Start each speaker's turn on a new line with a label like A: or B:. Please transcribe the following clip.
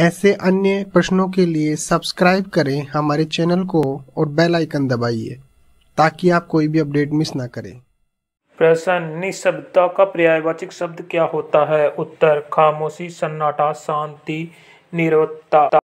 A: ऐसे अन्य प्रश्नों के लिए सब्सक्राइब करें हमारे चैनल को और बेल आइकन दबाइए ताकि आप कोई भी अपडेट मिस ना करें
B: प्रश्न निशब्दता का पर्यायवाचक शब्द क्या होता है उत्तर खामोशी सन्नाटा शांति निरवता